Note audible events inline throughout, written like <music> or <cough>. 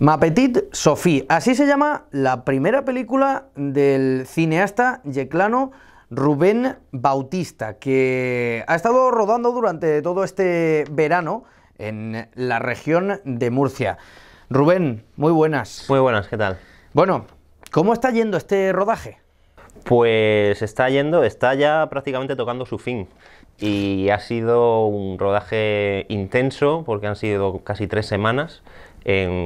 Ma Petite Sophie, así se llama la primera película del cineasta yeclano Rubén Bautista, que ha estado rodando durante todo este verano en la región de Murcia. Rubén, muy buenas. Muy buenas, ¿qué tal? Bueno, ¿cómo está yendo este rodaje? Pues está yendo, está ya prácticamente tocando su fin. Y ha sido un rodaje intenso porque han sido casi tres semanas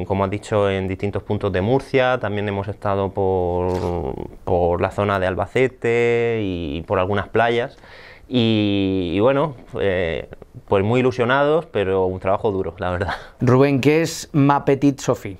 como has dicho, en distintos puntos de Murcia, también hemos estado por, la zona de Albacete y por algunas playas. Y, bueno, eh, pues muy ilusionados, pero un trabajo duro, la verdad. Rubén, ¿qué es Ma Sophie?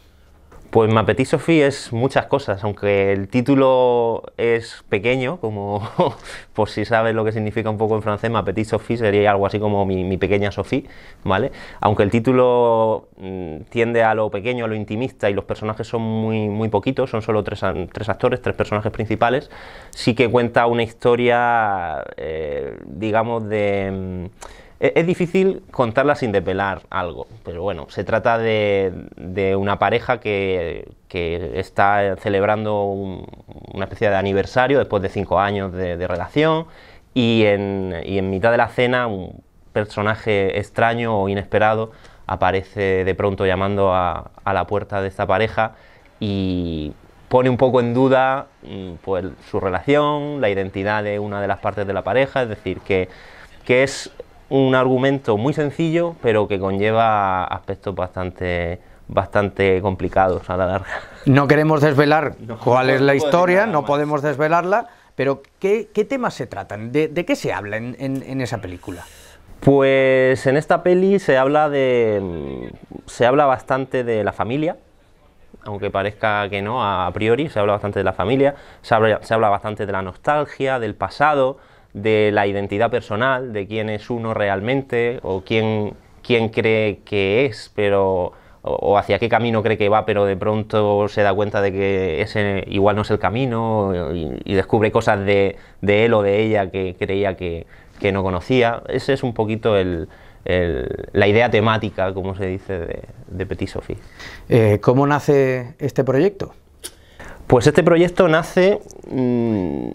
Pues Ma Sophie es muchas cosas, aunque el título es pequeño, como <laughs> por si sabes lo que significa un poco en francés, Ma Sophie sería algo así como mi, pequeña Sophie, ¿vale? Aunque el título mm, tiende a lo pequeño, a lo intimista y los personajes son muy, muy poquitos, son solo tres, actores, tres personajes principales, sí que cuenta una historia, eh, digamos, de... Mm, e-, es difícil contarla sin depelar algo, pero bueno, se trata de, una pareja que, está celebrando una especie de aniversario después de cinco años de, relación y en, mitad de la cena un personaje extraño o inesperado aparece de pronto llamando a, la puerta de esta pareja y pone un poco en duda mm, pues, su relación, la identidad de una de las partes de la pareja, es decir, que, que es un argumento muy sencillo, pero que conlleva aspectos bastante bastante complicados a la larga. No queremos desvelar cuál es la historia, no podemos desvelarla, pero ¿qué, temas se tratan? ¿De, qué se habla en, esa película? Pues en esta peli se habla de. se habla bastante de la familia, aunque parezca que no, a priori, se habla bastante de la familia, se habla, se habla bastante de la nostalgia, del pasado de la identidad personal, de quién es uno realmente o quién, cree que es, pero o, hacia qué camino cree que va, pero de pronto se da cuenta de que ese igual no es el camino y, descubre cosas de, él o de ella que creía que, no conocía. Ese es un poquito la idea temática, como se dice, de, Petit Sophie. Eh, ¿Cómo nace este proyecto? Pues este proyecto nace mm,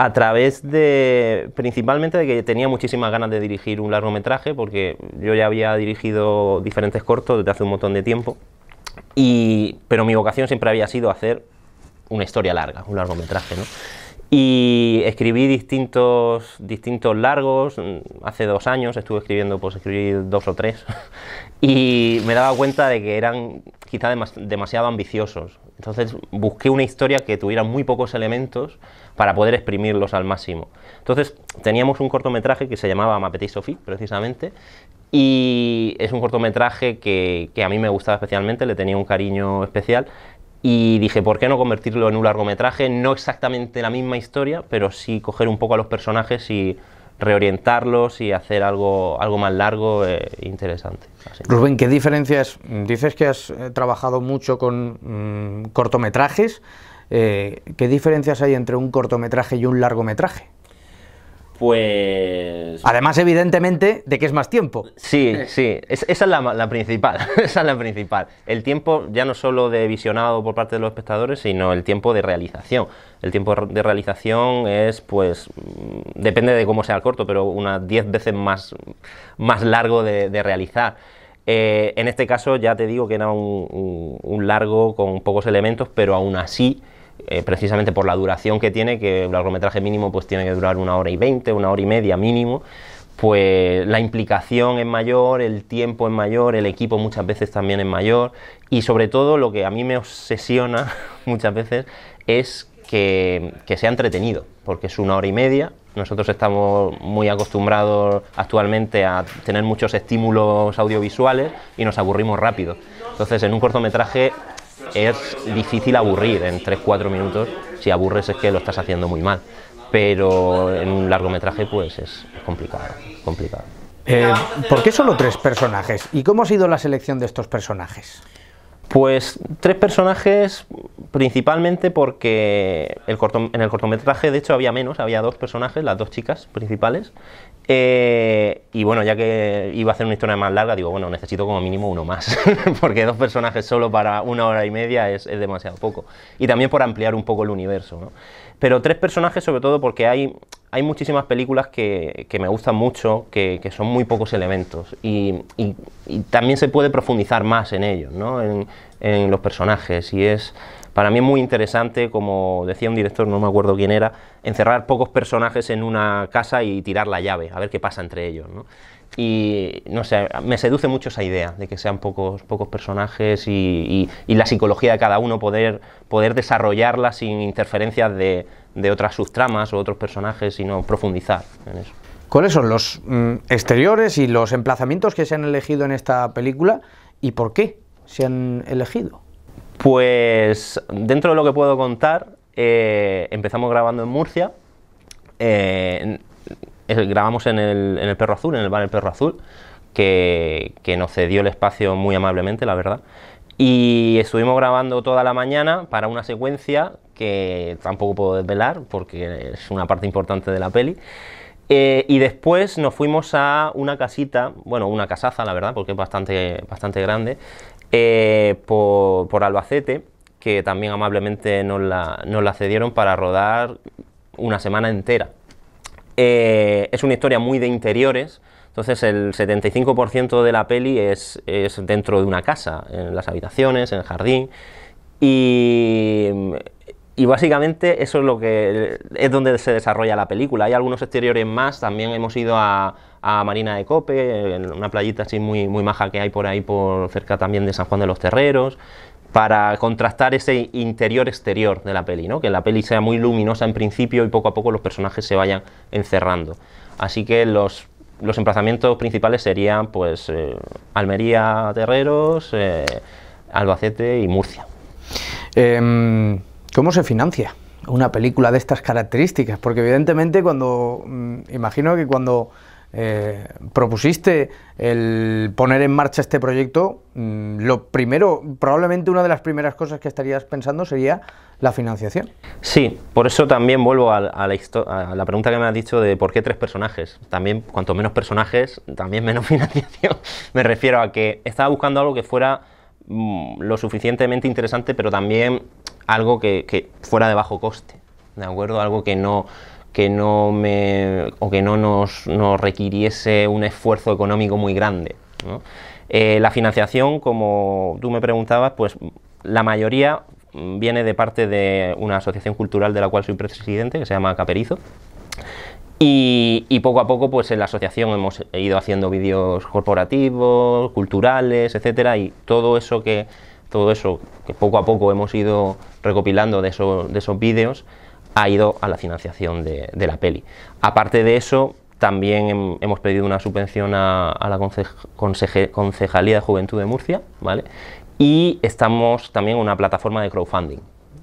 a través de, principalmente de que tenía muchísimas ganas de dirigir un largometraje, porque yo ya había dirigido diferentes cortos desde hace un montón de tiempo, y, pero mi vocación siempre había sido hacer una historia larga, un largometraje. ¿no? Y escribí distintos, distintos largos, mm, hace dos años estuve escribiendo, pues escribí dos o tres, <laughs> y me daba cuenta de que eran quizá demasiado ambiciosos. Entonces busqué una historia que tuviera muy pocos elementos para poder exprimirlos al máximo. Entonces teníamos un cortometraje que se llamaba Ma y Sophie, precisamente, y es un cortometraje que, que a mí me gustaba especialmente, le tenía un cariño especial, y dije, ¿por qué no convertirlo en un largometraje? No exactamente la misma historia, pero sí coger un poco a los personajes y reorientarlos y hacer algo, algo más largo e interesante. Rubén, ¿qué diferencias? Dices que has eh, trabajado mucho con mm, cortometrajes. Eh, ¿Qué diferencias hay entre un cortometraje y un largometraje? Pues. Además, evidentemente, de que es más tiempo. Sí, sí. esa es la, principal. <laughs> esa es la principal. El tiempo ya no solo de visionado por parte de los espectadores, sino el tiempo de realización. El tiempo de realización es, pues. Mm, depende de cómo sea el corto, pero unas 10 veces más, más largo de, realizar. Eh, en este caso, ya te digo que era un largo con pocos elementos, pero aún así. Eh, precisamente por la duración que tiene, que el largometraje mínimo pues tiene que durar una hora y veinte, una hora y media mínimo, pues la implicación es mayor, el tiempo es mayor, el equipo muchas veces también es mayor y sobre todo lo que a mí me obsesiona <laughs> muchas veces es que, que sea entretenido, porque es una hora y media, nosotros estamos muy acostumbrados actualmente a tener muchos estímulos audiovisuales y nos aburrimos rápido. Entonces en un cortometraje es difícil aburrir en 3-4 minutos. Si aburres es que lo estás haciendo muy mal. Pero en un largometraje pues es, complicado, eh, ¿Por qué solo tres personajes? ¿Y cómo ha sido la selección de estos personajes? Pues tres personajes principalmente porque en el cortometraje de hecho había menos, había dos personajes, las dos chicas principales. Eh, y bueno, ya que iba a hacer una historia más larga, digo, bueno, necesito como mínimo uno más, <laughs> porque dos personajes solo para una hora y media es, es demasiado poco. Y también por ampliar un poco el universo. ¿no? Pero tres personajes sobre todo porque hay hay muchísimas películas que, que me gustan mucho, que, que, son muy pocos elementos y, y, también se puede profundizar más en ellos, ¿no? en, en, los personajes y es para mí es muy interesante, como decía un director, no me acuerdo quién era, encerrar pocos personajes en una casa y tirar la llave, a ver qué pasa entre ellos. ¿no? Y no sé, me seduce mucho esa idea de que sean pocos, pocos personajes y, y la psicología de cada uno poder, poder desarrollarla sin interferencias de, de otras subtramas o otros personajes, sino profundizar en eso. ¿Cuáles son los mm, exteriores y los emplazamientos que se han elegido en esta película y por qué se han elegido? Pues dentro de lo que puedo contar, eh, empezamos grabando en Murcia, eh, eh, grabamos en el, Perro Azul, en el bar El Perro Azul, que, que nos cedió el espacio muy amablemente, la verdad y estuvimos grabando toda la mañana para una secuencia que tampoco puedo desvelar porque es una parte importante de la peli. Eh, y después nos fuimos a una casita, bueno, una casaza, la verdad, porque es bastante, bastante grande, eh, por, Albacete, que también amablemente nos la, cedieron para rodar una semana entera. Eh, es una historia muy de interiores, entonces el 75% de la peli es, es dentro de una casa, en las habitaciones, en el jardín, y y básicamente eso es lo que es donde se desarrolla la película. Hay algunos exteriores más, también hemos ido a, Marina de Cope, en una playita así muy, muy maja que hay por ahí, por cerca también de San Juan de los Terreros, para contrastar ese interior-exterior de la peli, ¿no? que la peli sea muy luminosa en principio y poco a poco los personajes se vayan encerrando. Así que los, los emplazamientos principales serían pues eh, Almería, Terreros, eh, Albacete y Murcia. Em, ¿Cómo se financia una película de estas características? Porque evidentemente cuando, mm, imagino que cuando eh, propusiste el poner en marcha este proyecto, mm, lo primero, probablemente una de las primeras cosas que estarías pensando sería la financiación. Sí, por eso también vuelvo a, la, a la, pregunta que me has dicho de por qué tres personajes. También, cuanto menos personajes, también menos <laughs> financiación. me refiero a que estaba buscando algo que fuera mm, lo suficientemente interesante, pero también algo que, fuera de bajo coste, ¿de acuerdo? Algo que no, que no me que no nos, requiriese un esfuerzo económico muy grande. Eh, la financiación, como tú me preguntabas, pues la mayoría viene de parte de una asociación cultural de la cual soy presidente, que se llama Caperizo. Y, y poco a poco, pues en la asociación hemos ido haciendo vídeos corporativos, culturales, etcétera, y todo eso que, todo eso que poco a poco hemos ido recopilando de, de esos vídeos ha ido a la financiación de, la peli. Aparte de eso, también hemos pedido una subvención a, la Concejalía de Juventud de Murcia, ¿vale? Y estamos también en una plataforma de crowdfunding,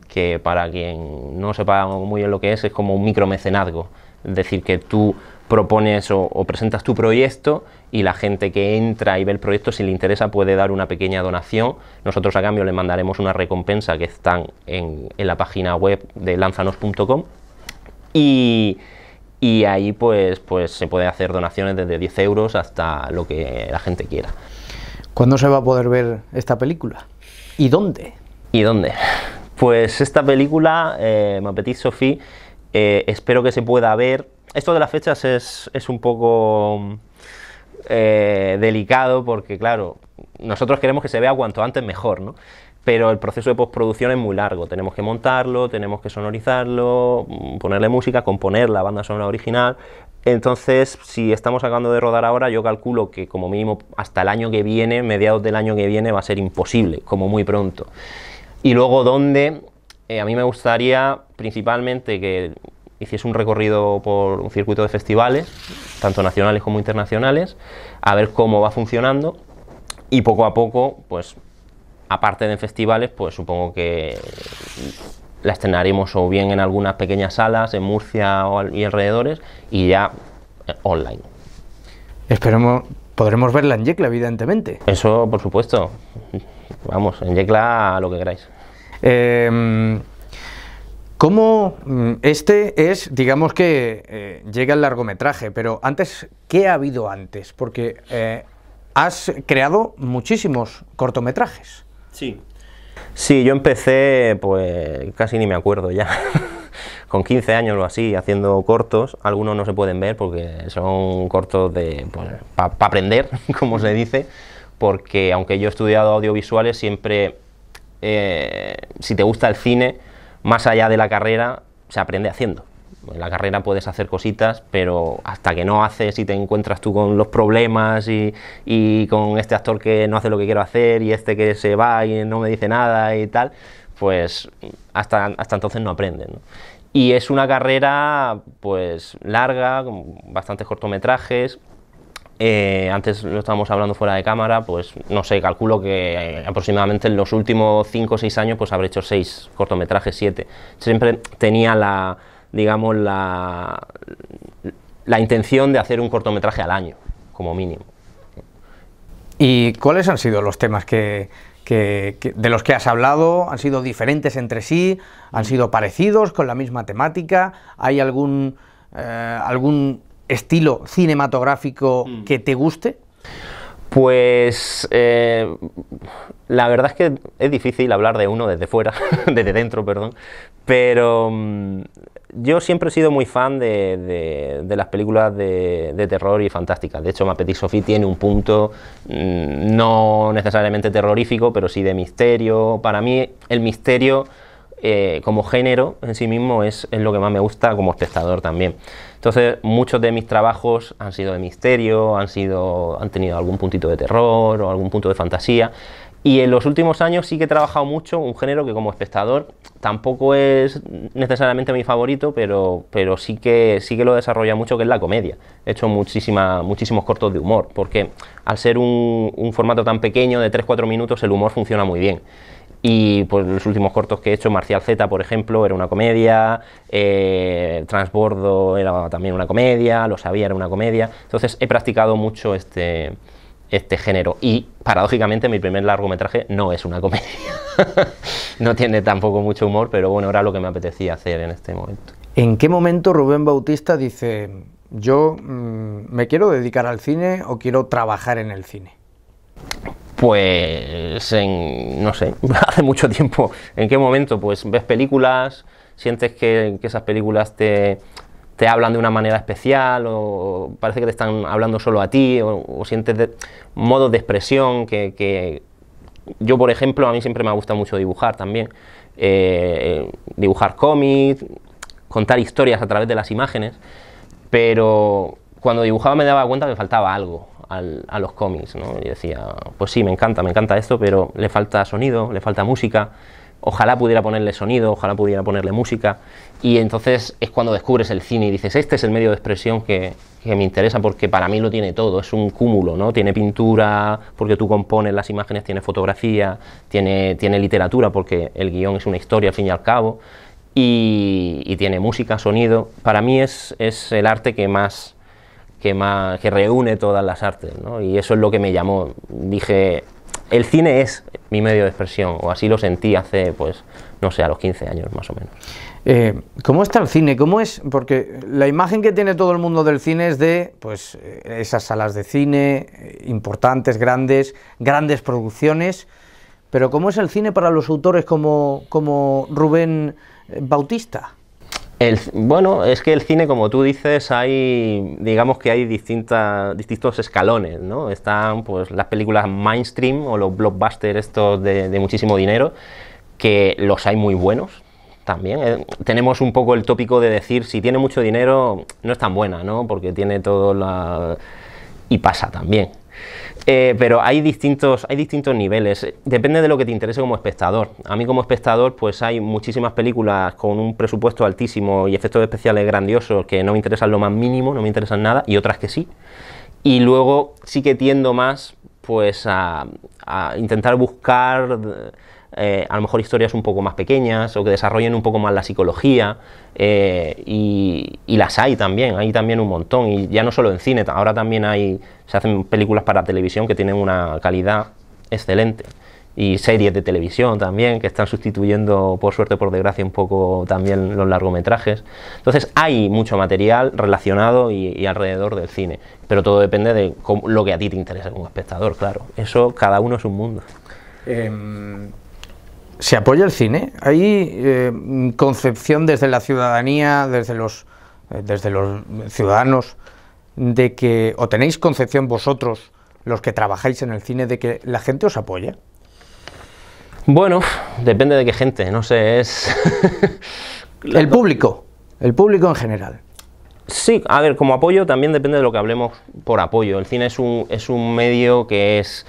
que para quien no sepa muy bien lo que es, es como un micromecenazgo. Es decir, que tú propones o, presentas tu proyecto y la gente que entra y ve el proyecto, si le interesa, puede dar una pequeña donación. Nosotros a cambio le mandaremos una recompensa que están en, la página web de lanzanos.com y, y, ahí pues, pues se puede hacer donaciones desde 10 euros hasta lo que la gente quiera. ¿Cuándo se va a poder ver esta película? ¿Y dónde? ¿Y dónde? Pues esta película, eh, Ma eh, espero que se pueda ver esto de las fechas es, es un poco eh, delicado porque, claro, nosotros queremos que se vea cuanto antes mejor, ¿no? Pero el proceso de postproducción es muy largo, tenemos que montarlo, tenemos que sonorizarlo, mm, ponerle música, componer la banda sonora original. Entonces, si estamos acabando de rodar ahora, yo calculo que como mínimo hasta el año que viene, mediados del año que viene, va a ser imposible, como muy pronto. Y luego, ¿dónde? Eh, a mí me gustaría principalmente que hiciese un recorrido por un circuito de festivales, tanto nacionales como internacionales, a ver cómo va funcionando y poco a poco, pues aparte de festivales, pues supongo que la estrenaremos o bien en algunas pequeñas salas en Murcia y alrededores y ya eh, online. Esperemos, podremos verla en Yecla, evidentemente. Eso, por supuesto. Vamos, en Yecla lo que queráis. Em, ¿Cómo mm, este es, digamos que eh, llega el largometraje, pero antes, ¿qué ha habido antes? Porque eh, has creado muchísimos cortometrajes. Sí. Sí, yo empecé, pues casi ni me acuerdo ya, <laughs> con 15 años o así, haciendo cortos. Algunos no se pueden ver porque son cortos de pues, para aprender, <laughs> como se dice, porque aunque yo he estudiado audiovisuales, siempre, eh, si te gusta el cine, más allá de la carrera, se aprende haciendo. En la carrera puedes hacer cositas, pero hasta que no haces y te encuentras tú con los problemas y, con este actor que no hace lo que quiero hacer y este que se va y no me dice nada y tal, pues hasta, hasta entonces no aprenden Y es una carrera pues larga, con bastantes cortometrajes, eh, antes lo estábamos hablando fuera de cámara, pues no sé, calculo que eh, aproximadamente en los últimos 5 o 6 años pues habré hecho 6 cortometrajes, 7. Siempre tenía la, digamos, la, la intención de hacer un cortometraje al año, como mínimo. ¿Y cuáles han sido los temas que, de los que has hablado? ¿Han sido diferentes entre sí? ¿Han sido parecidos con la misma temática? ¿Hay algún, eh, algún estilo cinematográfico mm. que te guste? Pues eh, la verdad es que es difícil hablar de uno desde fuera, <laughs> desde dentro, perdón, pero mm, yo siempre he sido muy fan de, de, las películas de, terror y fantásticas. De hecho, Ma Sophie tiene un punto mm, no necesariamente terrorífico, pero sí de misterio. Para mí el misterio eh, como género en sí mismo es, lo que más me gusta como espectador también. Entonces, muchos de mis trabajos han sido de misterio, han, tenido algún puntito de terror o algún punto de fantasía. Y en los últimos años sí que he trabajado mucho un género que como espectador tampoco es necesariamente mi favorito, pero, sí, que, sí que lo desarrolla mucho, que es la comedia. He hecho muchísimos cortos de humor, porque al ser un, un formato tan pequeño, de 3-4 minutos, el humor funciona muy bien. Y pues los últimos cortos que he hecho, Marcial Z, por ejemplo, era una comedia, eh, Transbordo era también una comedia, Lo Sabía era una comedia. Entonces he practicado mucho este, este género. Y paradójicamente mi primer largometraje no es una comedia. <laughs> no tiene tampoco mucho humor, pero bueno, era lo que me apetecía hacer en este momento. ¿En qué momento Rubén Bautista dice, yo mm, me quiero dedicar al cine o quiero trabajar en el cine? pues en, no sé, <laughs> hace mucho tiempo, ¿en qué momento? Pues ves películas, sientes que, esas películas te, te, hablan de una manera especial o parece que te están hablando solo a ti o, sientes modos de expresión que, yo, por ejemplo, a mí siempre me ha gustado mucho dibujar también, eh, dibujar cómics, contar historias a través de las imágenes, pero cuando dibujaba me daba cuenta que faltaba algo, a los cómics, ¿no? Y decía, pues sí, me encanta, me encanta esto, pero le falta sonido, le falta música, ojalá pudiera ponerle sonido, ojalá pudiera ponerle música. Y entonces es cuando descubres el cine y dices, este es el medio de expresión que, me interesa porque para mí lo tiene todo, es un cúmulo, ¿no? Tiene pintura porque tú compones las imágenes, tiene fotografía, tiene, tiene literatura porque el guión es una historia al fin y al cabo, y, tiene música, sonido. Para mí es, es el arte que más que, reúne todas las artes, ¿no? Y eso es lo que me llamó. Dije, el cine es mi medio de expresión, o así lo sentí hace, pues, no sé, a los 15 años más o menos. Eh, ¿Cómo está el cine? ¿Cómo es? Porque la imagen que tiene todo el mundo del cine es de, pues, eh, esas salas de cine eh, importantes, grandes, grandes producciones. Pero ¿cómo es el cine para los autores como Rubén Bautista? bueno, es que el cine, como tú dices, hay, digamos que hay distintas, distintos escalones, ¿no? Están pues las películas mainstream o los blockbusters estos de, de muchísimo dinero, que los hay muy buenos también. Eh, tenemos un poco el tópico de decir, si tiene mucho dinero, no es tan buena, ¿no? Porque tiene todo la... y pasa también eh, pero hay distintos, hay distintos niveles, depende de lo que te interese como espectador. A mí como espectador pues hay muchísimas películas con un presupuesto altísimo y efectos especiales grandiosos que no me interesan lo más mínimo, no me interesan nada, y otras que sí. Y luego sí que tiendo más pues a, a intentar buscar eh, a lo mejor historias un poco más pequeñas o que desarrollen un poco más la psicología eh, y, las hay también, hay también un montón y ya no solo en cine, ahora también hay, se hacen películas para televisión que tienen una calidad excelente y series de televisión también que están sustituyendo por suerte por desgracia un poco también los largometrajes entonces hay mucho material relacionado y, alrededor del cine pero todo depende de lo que a ti te interesa como espectador claro eso cada uno es un mundo em, se apoya el cine. Hay eh, concepción desde la ciudadanía, desde los, eh, desde los ciudadanos, de que, o tenéis concepción vosotros, los que trabajáis en el cine, de que la gente os apoya. Bueno, depende de qué gente, no sé, es... <laughs> el público, el público en general. Sí, a ver, como apoyo también depende de lo que hablemos por apoyo. El cine es un, es un medio que es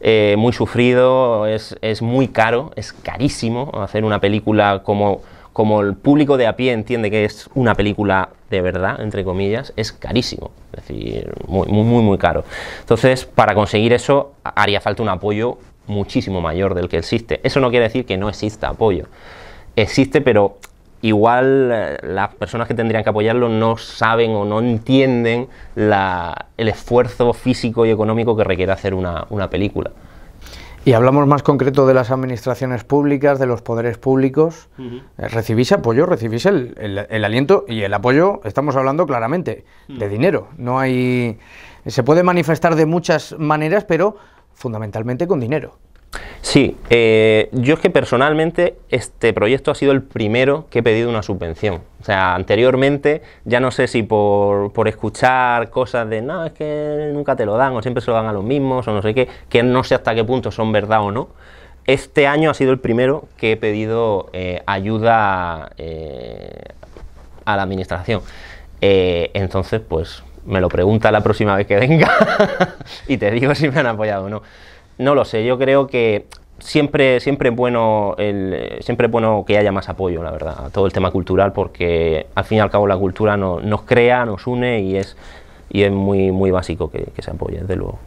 eh, muy sufrido, es, muy caro, es carísimo hacer una película como, como el público de a pie entiende que es una película de verdad, entre comillas, es carísimo, es decir, muy, muy, muy, muy caro. Entonces, para conseguir eso haría falta un apoyo muchísimo mayor del que existe. Eso no quiere decir que no exista apoyo. Existe, pero igual eh, las personas que tendrían que apoyarlo no saben o no entienden el esfuerzo físico y económico que requiere hacer una, película. Y hablamos más concreto de las administraciones públicas, de los poderes públicos. Eh, recibís apoyo, recibís el, aliento y el apoyo, estamos hablando claramente, mm. de dinero. No hay. Se puede manifestar de muchas maneras, pero fundamentalmente con dinero. Sí, eh, yo es que personalmente este proyecto ha sido el primero que he pedido una subvención. O sea, anteriormente, ya no sé si por, escuchar cosas de no, es que nunca te lo dan, o siempre se lo dan a los mismos, o no sé qué, que no sé hasta qué punto son verdad o no. Este año ha sido el primero que he pedido eh, ayuda eh, a la administración. entonces, pues me lo pregunta la próxima vez que venga <laughs> y te digo si me han apoyado o no. No lo sé, yo creo que siempre, siempre, es bueno siempre bueno que haya más apoyo, la verdad, a todo el tema cultural, porque al fin y al cabo la cultura nos crea, nos une y es, y es muy, muy básico que, que se apoye, desde luego.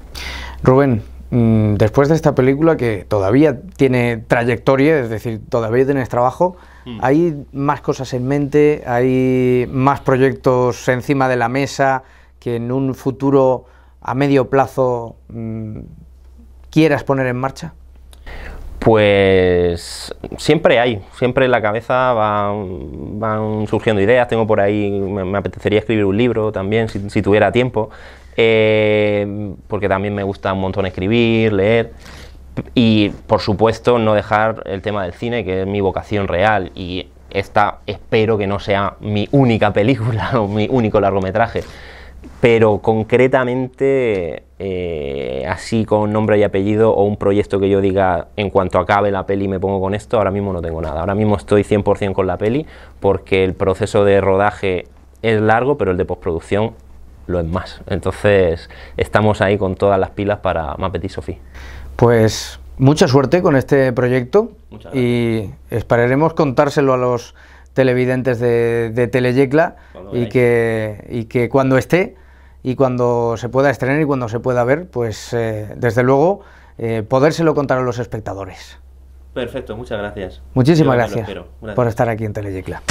Rubén, mm, después de esta película que todavía tiene trayectoria, es decir, todavía tienes trabajo, mm. ¿hay más cosas en mente? ¿Hay más proyectos encima de la mesa que en un futuro a medio plazo mm, quieras poner en marcha? Pues siempre hay, siempre en la cabeza van, surgiendo ideas, tengo por ahí, me, apetecería escribir un libro también, si, tuviera tiempo, eh, porque también me gusta un montón escribir, leer, y por supuesto no dejar el tema del cine, que es mi vocación real, y esta espero que no sea mi única película <laughs> o mi único largometraje, pero concretamente eh, así con nombre y apellido o un proyecto que yo diga en cuanto acabe la peli me pongo con esto, ahora mismo no tengo nada. Ahora mismo estoy 100% con la peli porque el proceso de rodaje es largo, pero el de postproducción lo es más. Entonces estamos ahí con todas las pilas para más y Sophie. Pues mucha suerte con este proyecto y esperaremos contárselo a los televidentes de, Teleyecla y que, y que cuando esté y cuando se pueda estrenar y cuando se pueda ver, pues eh, desde luego eh, podérselo contar a los espectadores. Perfecto, muchas gracias. Muchísimas gracias por estar aquí en Teleyecla